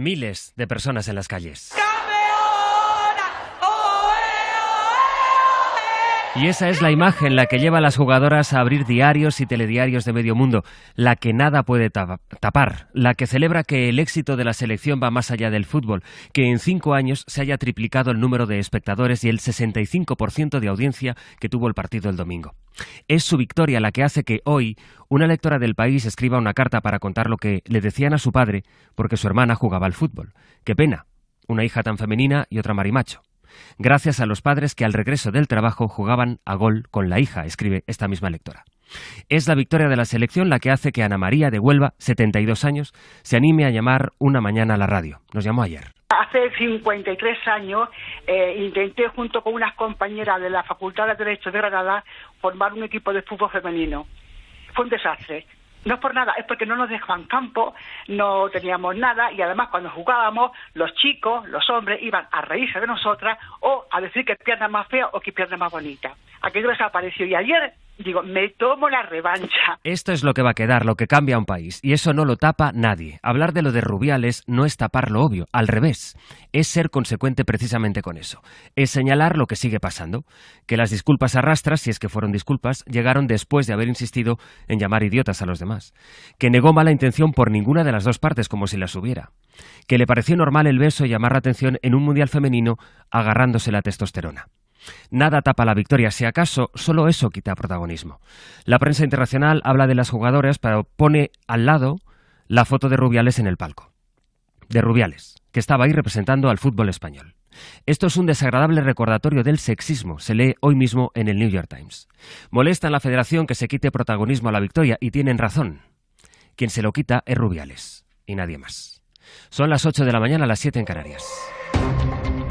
miles de personas en las calles. Y esa es la imagen la que lleva a las jugadoras a abrir diarios y telediarios de medio mundo, la que nada puede tapar, la que celebra que el éxito de la selección va más allá del fútbol, que en cinco años se haya triplicado el número de espectadores y el 65% de audiencia que tuvo el partido el domingo. Es su victoria la que hace que hoy una lectora del país escriba una carta para contar lo que le decían a su padre porque su hermana jugaba al fútbol. Qué pena, una hija tan femenina y otra marimacho gracias a los padres que al regreso del trabajo jugaban a gol con la hija, escribe esta misma lectora. Es la victoria de la selección la que hace que Ana María de Huelva, 72 años, se anime a llamar una mañana a la radio. Nos llamó ayer. Hace 53 años eh, intenté junto con unas compañeras de la Facultad de Derecho de Granada formar un equipo de fútbol femenino. Fue un desastre. No es por nada, es porque no nos dejaban campo, no teníamos nada y además cuando jugábamos los chicos, los hombres iban a reírse de nosotras o a decir que pierna más fea o que pierna más bonita. Aquello desapareció y ayer digo, me tomo la revancha. Esto es lo que va a quedar, lo que cambia a un país, y eso no lo tapa nadie. Hablar de lo de Rubiales no es tapar lo obvio, al revés, es ser consecuente precisamente con eso, es señalar lo que sigue pasando, que las disculpas arrastras, si es que fueron disculpas, llegaron después de haber insistido en llamar idiotas a los demás, que negó mala intención por ninguna de las dos partes como si las hubiera, que le pareció normal el beso y llamar la atención en un mundial femenino agarrándose la testosterona. Nada tapa la victoria, si acaso solo eso quita protagonismo. La prensa internacional habla de las jugadoras, pero pone al lado la foto de Rubiales en el palco. De Rubiales, que estaba ahí representando al fútbol español. Esto es un desagradable recordatorio del sexismo, se lee hoy mismo en el New York Times. Molesta a la federación que se quite protagonismo a la victoria y tienen razón. Quien se lo quita es Rubiales y nadie más. Son las 8 de la mañana, las 7 en Canarias.